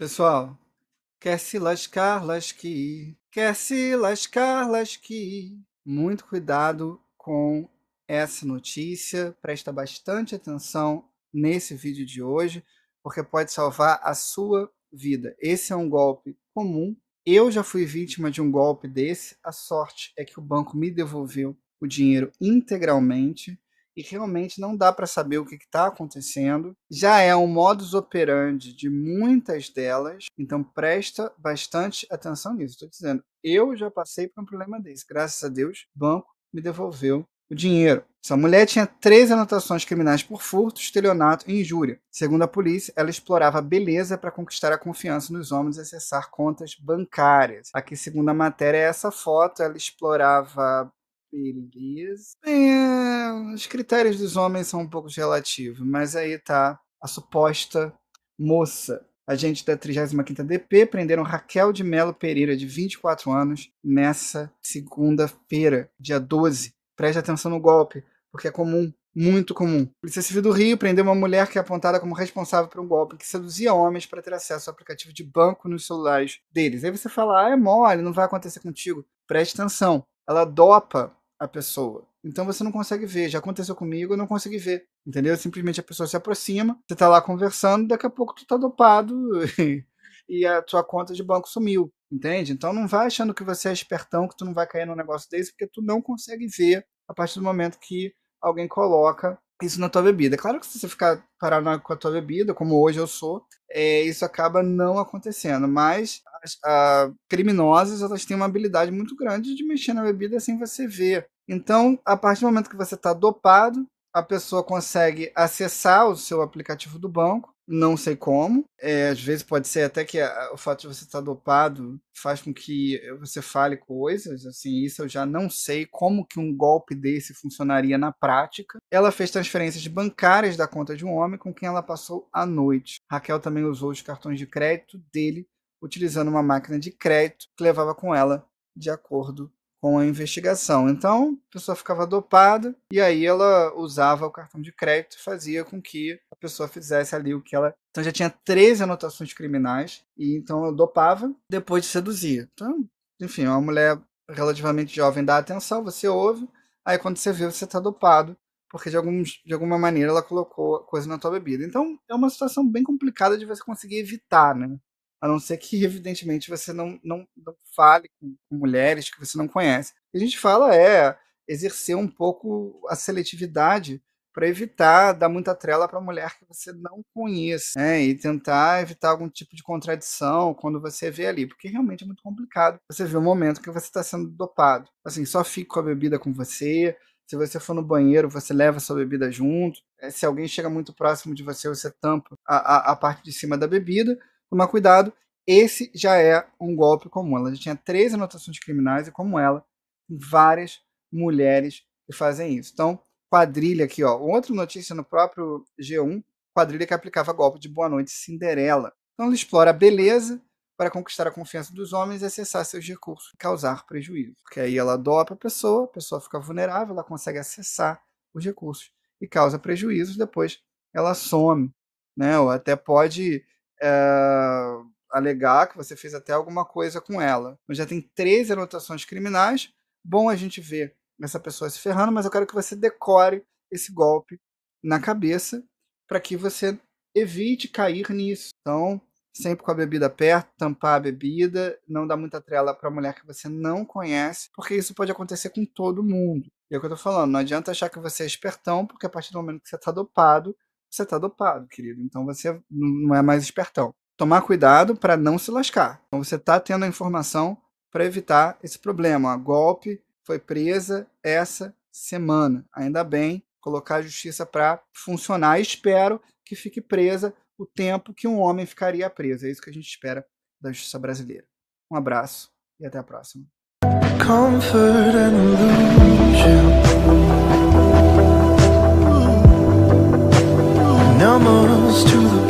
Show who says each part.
Speaker 1: Pessoal, quer se lascar, lasque. Quer se lascar, lasque. Muito cuidado com essa notícia. Presta bastante atenção nesse vídeo de hoje, porque pode salvar a sua vida. Esse é um golpe comum. Eu já fui vítima de um golpe desse. A sorte é que o banco me devolveu o dinheiro integralmente e realmente não dá para saber o que está acontecendo. Já é um modus operandi de muitas delas, então presta bastante atenção nisso. Estou dizendo, eu já passei por um problema desse. Graças a Deus, o banco me devolveu o dinheiro. Essa mulher tinha três anotações criminais por furto, estelionato e injúria. Segundo a polícia, ela explorava a beleza para conquistar a confiança nos homens e acessar contas bancárias. Aqui, segundo a matéria, é essa foto. Ela explorava beleza. É os critérios dos homens são um pouco relativos, mas aí tá a suposta moça. a gente da 35ª DP prenderam Raquel de Melo Pereira, de 24 anos, nessa segunda-feira, dia 12. Preste atenção no golpe, porque é comum, muito comum. A Polícia Civil do Rio prendeu uma mulher que é apontada como responsável por um golpe que seduzia homens para ter acesso ao aplicativo de banco nos celulares deles. Aí você fala, ah, é mole, não vai acontecer contigo. Preste atenção, ela dopa a pessoa. Então você não consegue ver. Já aconteceu comigo, eu não consegui ver. Entendeu? Simplesmente a pessoa se aproxima, você tá lá conversando, daqui a pouco tu tá dopado e, a tua conta de banco sumiu. Entende? Então não vai achando que você é espertão, que tu não vai cair num negócio desse, porque tu não consegue ver a partir do momento que alguém coloca isso na tua bebida. É claro que se você ficar paranoico com a tua bebida, como hoje eu sou, é, isso acaba não acontecendo. Mas as a, criminosas elas têm uma habilidade muito grande de mexer na bebida sem você ver. Então, a partir do momento que você está dopado, a pessoa consegue acessar o seu aplicativo do banco, não sei como. É, às vezes pode ser até que a, ah, o fato de você estar tá dopado faz com que você fale coisas, assim, isso eu já não sei como que um golpe desse funcionaria na prática. Ela fez transferências bancárias da conta de um homem com quem ela passou a noite. Raquel também usou os cartões de crédito dele, utilizando uma máquina de crédito que levava com ela, de acordo com a investigação. Então, a pessoa ficava dopada e aí ela usava o cartão de crédito e fazia com que a pessoa fizesse ali o que ela. Então já tinha 13 anotações criminais e então eu dopava, depois de seduzir. Então, enfim, é uma mulher relativamente jovem dá atenção, você ouve, aí quando você vê, você está dopado, porque de, alguns, de alguma maneira ela colocou coisa na tua bebida. Então, é uma situação bem complicada de você conseguir evitar, né? A não ser que, evidentemente, você não, não, não fale com, mulheres que você não conhece. O que a gente fala é exercer um pouco a seletividade para evitar dar muita trela para mulher que você não conhece, né? E tentar evitar algum tipo de contradição quando você vê ali, porque realmente é muito complicado. Você vê o momento que você está sendo dopado. Assim, só fique com a bebida com você. Se você for no banheiro, você leva sua bebida junto. Eh, se alguém chega muito próximo de você, você tampa a, a, a parte de cima da bebida tomar cuidado. Esse já é um golpe comum. Ela já tinha três anotações criminais e, como ela, várias mulheres que fazem isso. Então, quadrilha aqui, ó. Outra notícia no próprio G1, quadrilha que aplicava golpe de Boa Noite Cinderela. Então, ela explora a beleza para conquistar a confiança dos homens e acessar seus recursos e causar prejuízo. Porque aí ela dopa a pessoa, a pessoa fica vulnerável, ela consegue acessar os recursos e causa prejuízos, depois ela some, né? Ou até pode é, alegar que você fez até alguma coisa com ela. Mas já tem três anotações criminais. Bom a gente ver essa pessoa se ferrando, mas eu quero que você decore esse golpe na cabeça para que você evite cair nisso. Então, sempre com a bebida perto, tampar a bebida, não dar muita trela para mulher que você não conhece, porque isso pode acontecer com todo mundo. E é o que eu tô falando, não adianta achar que você é espertão, porque a partir do momento que você tá dopado, você tá dopado, querido. Então você não é mais espertão. Tomar cuidado para não se lascar. Então você tá tendo a informação para evitar esse problema. A golpe foi presa essa semana. Ainda bem colocar a justiça para funcionar. Espero que fique presa o tempo que um homem ficaria preso. É isso que a gente espera da justiça brasileira. Um abraço e até a próxima. numbers to the